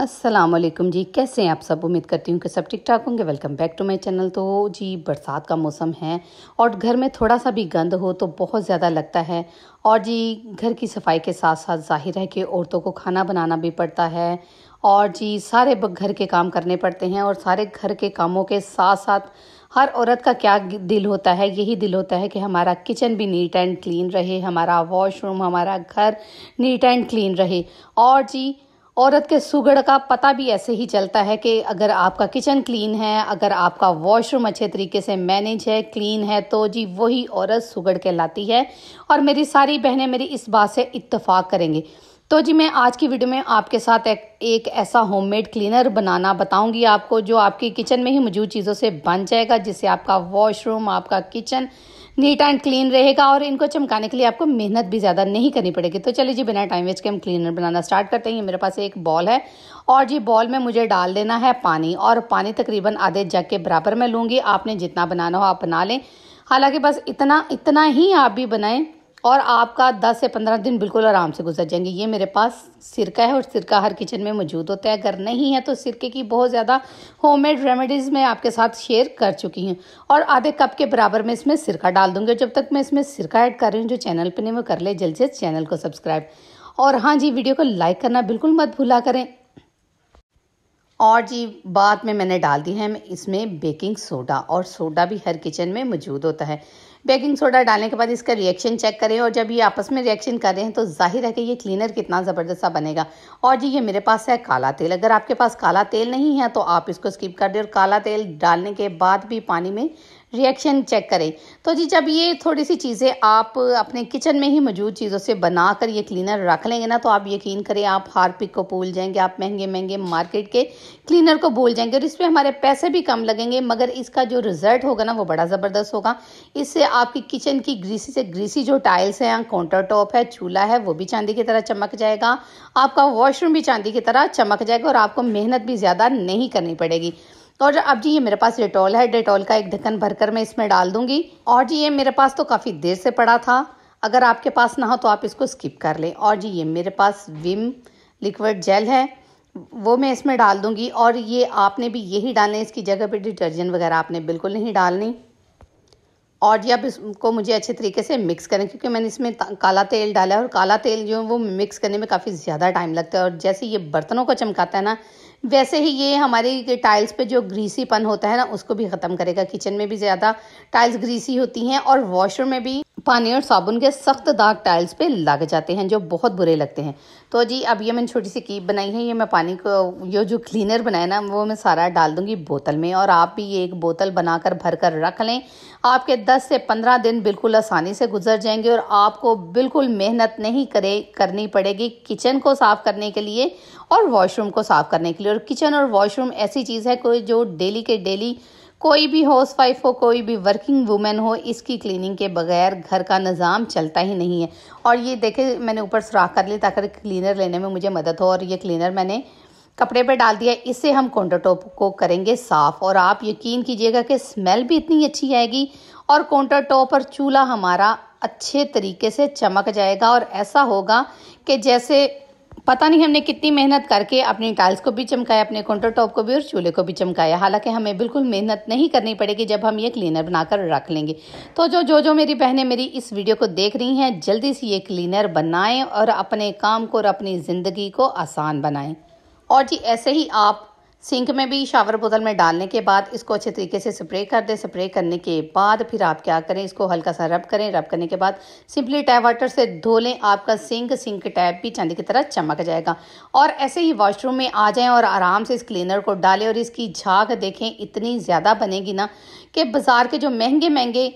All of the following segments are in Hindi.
असलम जी कैसे हैं आप सब उम्मीद करती हूँ कि सब ठीक ठाक होंगे welcome back to my channel तो जी बरसात का मौसम है और घर में थोड़ा सा भी गंद हो तो बहुत ज़्यादा लगता है और जी घर की सफाई के साथ साथ जाहिर है कि औरतों को खाना बनाना भी पड़ता है और जी सारे घर के काम करने पड़ते हैं और सारे घर के कामों के साथ साथ हर औरत का क्या दिल होता है यही दिल होता है कि हमारा किचन भी नीट एंड क्लीन रहे हमारा वॉशरूम हमारा घर नीट एंड क्लीन रहे और जी औरत के सुगड़ का पता भी ऐसे ही चलता है कि अगर आपका किचन क्लीन है अगर आपका वॉशरूम अच्छे तरीके से मैनेज है क्लीन है तो जी वही औरत के कहलाती है और मेरी सारी बहनें मेरी इस बात से इत्तेफाक करेंगी तो जी मैं आज की वीडियो में आपके साथ एक, एक ऐसा होममेड क्लीनर बनाना बताऊंगी आपको जो आपकी किचन में ही मौजूद चीज़ों से बन जाएगा जिससे आपका वॉशरूम आपका किचन नीट एंड क्लीन रहेगा और इनको चमकाने के लिए आपको मेहनत भी ज़्यादा नहीं करनी पड़ेगी तो चलिए जी बिना टाइम वेस्ट के हम क्लीनर बनाना स्टार्ट करते हैं मेरे पास एक बॉल है और जी बॉल में मुझे डाल देना है पानी और पानी तकरीबन आधे जग के बराबर में लूँगी आपने जितना बनाना हो आप बना लें हालाँकि बस इतना इतना ही आप भी बनाएँ और आपका 10 से 15 दिन बिल्कुल आराम से गुजर जाएंगे ये मेरे पास सिरका है और सिरका हर किचन में मौजूद होता है अगर नहीं है तो सिरके की बहुत ज़्यादा होममेड रेमेडीज़ मैं आपके साथ शेयर कर चुकी हूँ और आधे कप के बराबर में इसमें सिरका डाल दूँगी जब तक मैं इसमें सिरका ऐड कर रही हूँ जो चैनल पर नहीं वो कर ले जल्द से चैनल को सब्सक्राइब और हाँ जी वीडियो को लाइक करना बिल्कुल मत भूला करें और जी बाद में मैंने डाल दी है इसमें बेकिंग सोडा और सोडा भी हर किचन में मौजूद होता है बेकिंग सोडा डालने के बाद इसका रिएक्शन चेक करें और जब ये आपस में रिएक्शन कर रहे हैं तो जाहिर है कि ये क्लीनर कितना ज़बरदस्त सा बनेगा और जी ये मेरे पास है काला तेल अगर आपके पास काला तेल नहीं है तो आप इसको स्किप कर दें और काला तेल डालने के बाद भी पानी में रिएक्शन चेक करें तो जी जब ये थोड़ी सी चीज़ें आप अपने किचन में ही मौजूद चीज़ों से बना कर ये क्लीनर रख लेंगे ना तो आप यकीन करें आप हार्पिक को भूल जाएंगे आप महंगे महंगे मार्केट के क्लीनर को भूल जाएंगे और इस पर हमारे पैसे भी कम लगेंगे मगर इसका जो रिज़ल्ट होगा ना वो बड़ा ज़बरदस्त होगा इससे आपकी किचन की ग्रीसी से ग्रीसी जो टाइल्स हैं काउंटर टॉप है चूल्हा है वो भी चांदी की तरह चमक जाएगा आपका वॉशरूम भी चांदी की तरह चमक जाएगा और आपको मेहनत भी ज़्यादा नहीं करनी पड़ेगी तो अब जी ये मेरे पास डेटॉल है डेटॉल का एक ढक्कन भरकर मैं इसमें डाल दूंगी और जी ये मेरे पास तो काफ़ी देर से पड़ा था अगर आपके पास ना हो तो आप इसको स्किप कर लें और जी ये मेरे पास विम लिक्विड जेल है वो मैं इसमें डाल दूंगी और ये आपने भी यही डालना है इसकी जगह पे डिटर्जेंट वगैरह आपने बिल्कुल नहीं डालनी और ये अब इसको मुझे अच्छे तरीके से मिक्स करें क्योंकि मैंने इसमें काला तेल डाला है और काला तेल जो है वो मिक्स करने में काफ़ी ज़्यादा टाइम लगता है और जैसे ये बर्तनों को चमकाता है ना वैसे ही ये हमारी टाइल्स पे जो ग्रीसीपन होता है ना उसको भी ख़त्म करेगा किचन में भी ज़्यादा टाइल्स ग्रीसी होती हैं और वॉशरूम में भी पानी और साबुन के सख्त दाग टाइल्स पे लग जाते हैं जो बहुत बुरे लगते हैं तो जी अब ये मैंने छोटी सी कीप बनाई है ये मैं पानी को ये जो क्लीनर बनाया ना वो मैं सारा डाल दूंगी बोतल में और आप भी ये एक बोतल बनाकर भर कर रख लें आपके 10 से 15 दिन बिल्कुल आसानी से गुजर जाएंगे और आपको बिल्कुल मेहनत नहीं करे करनी पड़ेगी किचन को साफ़ करने के लिए और वॉशरूम को साफ़ करने के लिए और किचन और वॉशरूम ऐसी चीज़ है कोई जो डेली के डेली कोई भी हाउस वाइफ हो कोई भी वर्किंग वूमेन हो इसकी क्लीनिंग के बगैर घर का निज़ाम चलता ही नहीं है और ये देखे मैंने ऊपर सुराख कर लिया ताकि क्लीनर लेने में मुझे मदद हो और ये क्लीनर मैंने कपड़े पे डाल दिया इससे हम काउंटर टॉप को करेंगे साफ़ और आप यकीन कीजिएगा कि स्मेल भी इतनी अच्छी आएगी और काउंटर टॉप और चूल्हा हमारा अच्छे तरीके से चमक जाएगा और ऐसा होगा कि जैसे पता नहीं हमने कितनी मेहनत करके अपने टाइल्स को भी चमकाया अपने काउंटर टॉप को भी और चूल्हे को भी चमकाया हालांकि हमें बिल्कुल मेहनत नहीं करनी पड़ेगी जब हम ये क्लीनर बनाकर रख लेंगे तो जो जो जो मेरी बहनें मेरी इस वीडियो को देख रही हैं जल्दी से ये क्लीनर बनाएं और अपने काम को और अपनी ज़िंदगी को आसान बनाएं और जी ऐसे ही आप सिंक में भी शावर बोतल में डालने के बाद इसको अच्छे तरीके से स्प्रे कर दें स्प्रे करने के बाद फिर आप क्या करें इसको हल्का सा रब करें रब करने के बाद सिंपली टैप वाटर से धो लें आपका सिंक सिंक टैप भी चांदी की तरह चमक जाएगा और ऐसे ही वॉशरूम में आ जाएं और आराम से इस क्लीनर को डालें और इसकी झाग देखें इतनी ज़्यादा बनेगी ना कि बाज़ार के जो महंगे महंगे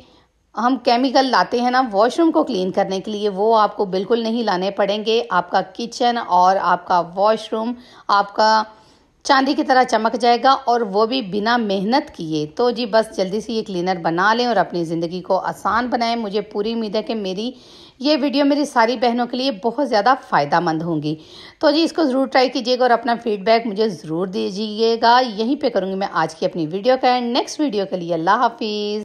हम केमिकल लाते हैं ना वॉशरूम को क्लीन करने के लिए वो आपको बिल्कुल नहीं लाने पड़ेंगे आपका किचन और आपका वॉशरूम आपका चांदी की तरह चमक जाएगा और वो भी बिना मेहनत किए तो जी बस जल्दी से ये क्लीनर बना लें और अपनी ज़िंदगी को आसान बनाएं मुझे पूरी उम्मीद है कि मेरी ये वीडियो मेरी सारी बहनों के लिए बहुत ज़्यादा फ़ायदा मंद होंगी तो जी इसको ज़रूर ट्राई कीजिएगा और अपना फीडबैक मुझे ज़रूर दीजिएगा यहीं पर करूँगी मैं आज की अपनी वीडियो का नेक्स्ट वीडियो के लिए अल्लाह हाफिज़